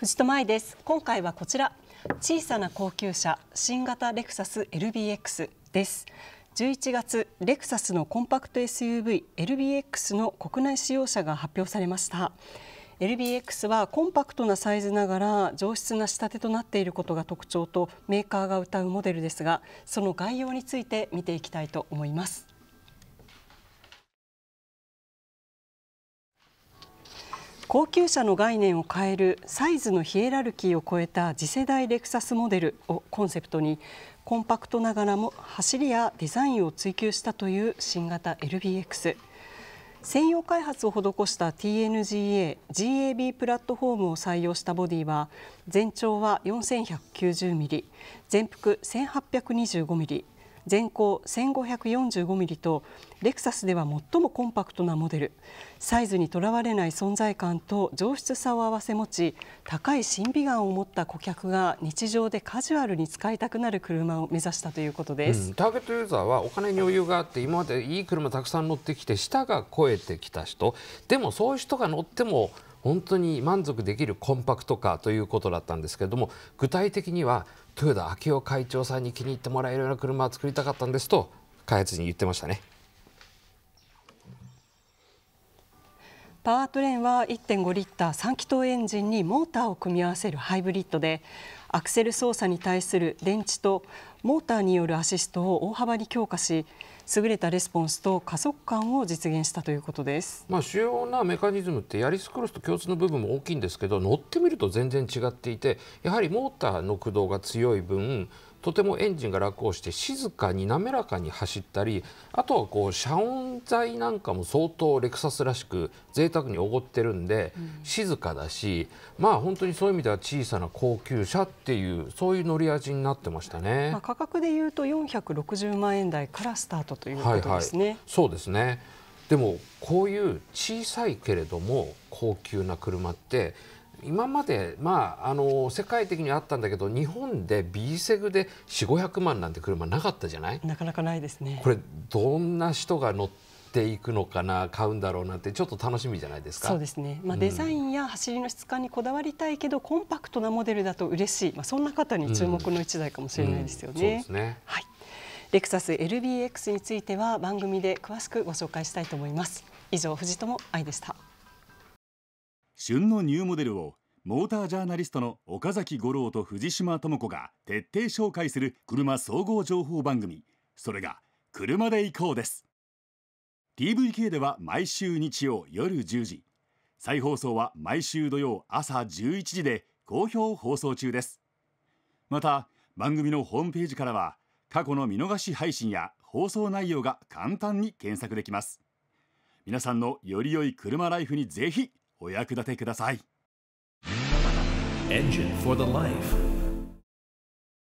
藤戸舞です今回はこちら小さな高級車新型レクサス LBX です11月レクサスのコンパクト SUV LBX の国内使用車が発表されました LBX はコンパクトなサイズながら上質な仕立てとなっていることが特徴とメーカーが謳うモデルですがその概要について見ていきたいと思います高級車の概念を変えるサイズのヒエラルキーを超えた次世代レクサスモデルをコンセプトにコンパクトながらも走りやデザインを追求したという新型 LBX 専用開発を施した TNGA、GAB プラットフォームを採用したボディは全長は4190ミリ、全幅1825ミリ、全高1 5 4 5ミリとレクサスでは最もコンパクトなモデルサイズにとらわれない存在感と上質さを併せ持ち高い審美眼を持った顧客が日常でカジュアルに使いたくなる車を目指したということです、うん、ターゲットユーザーはお金に余裕があって今までいい車たくさん乗ってきて舌が肥えてきた人でもそういう人が乗っても本当に満足できるコンパクト化ということだったんですけれども具体的には豊田昭夫会長さんに気に入ってもらえるような車を作りたかったんですと開発に言ってましたね。パワートレインは1.5リッター3気筒エンジンにモーターを組み合わせるハイブリッドでアクセル操作に対する電池とモーターによるアシストを大幅に強化し優れたレスポンスと加速感を実現したということです、まあ、主要なメカニズムってヤリスクロスと共通の部分も大きいんですけど乗ってみると全然違っていてやはりモーターの駆動が強い分とてもエンジンが楽をして静かに滑らかに走ったりあとはこう遮音材なんかも相当レクサスらしく贅沢におごってるんで、静かだしまあ本当にそういう意味では小さな高級車っていうそういう乗り味になってましたね、まあ、価格でいうと460万円台からスタートということですね。はいはい、そうですねでもこういう小さいけれども高級な車って今まで、まあ、あの世界的にあったんだけど日本で B セグで4500万なんて車なかったじゃないなかなかないですねこれどんな人が乗っていくのかな買うんだろうなんてちょっと楽しみじゃないですかそうですね、まあ、デザインや走りの質感にこだわりたいけど、うん、コンパクトなモデルだと嬉しい、まあ、そんな方に注目の一台かもしれないですよね。うんうん、そうですねはいレクサス LBX については番組で詳しくご紹介したいと思います。以上藤友愛でした。旬のニューモデルをモータージャーナリストの岡崎五郎と藤島智子が徹底紹介する車総合情報番組それが「車で行こう」です TVK では毎週日曜夜10時再放送は毎週土曜朝11時で好評放送中ですまた番組のホームページからは過去の見逃し配信や放送内容が簡単に検索できます皆さんのより良い車ライフにぜひお役立てください。Engine for the life.